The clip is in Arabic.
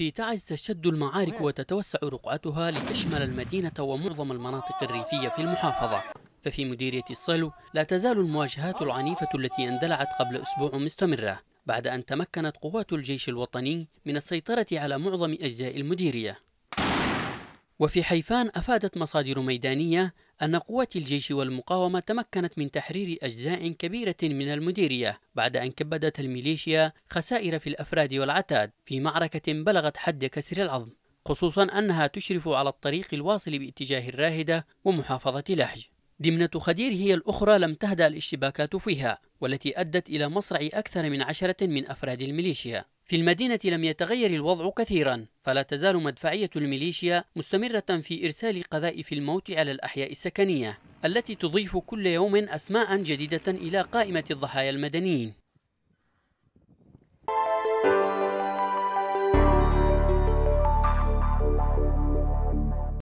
في تعز تشتد المعارك وتتوسع رقعتها لتشمل المدينة ومعظم المناطق الريفية في المحافظة ففي مديرية الصلو لا تزال المواجهات العنيفة التي اندلعت قبل أسبوع مستمرة بعد أن تمكنت قوات الجيش الوطني من السيطرة على معظم أجزاء المديرية وفي حيفان أفادت مصادر ميدانية أن قوات الجيش والمقاومة تمكنت من تحرير أجزاء كبيرة من المديرية بعد أن كبدت الميليشيا خسائر في الأفراد والعتاد في معركة بلغت حد كسر العظم خصوصا أنها تشرف على الطريق الواصل باتجاه الراهدة ومحافظة لحج دمنة خدير هي الأخرى لم تهدأ الاشتباكات فيها والتي أدت إلى مصرع أكثر من عشرة من أفراد الميليشيا في المدينة لم يتغير الوضع كثيرا فلا تزال مدفعية الميليشيا مستمرة في إرسال قذائف الموت على الأحياء السكنية التي تضيف كل يوم أسماء جديدة إلى قائمة الضحايا المدنيين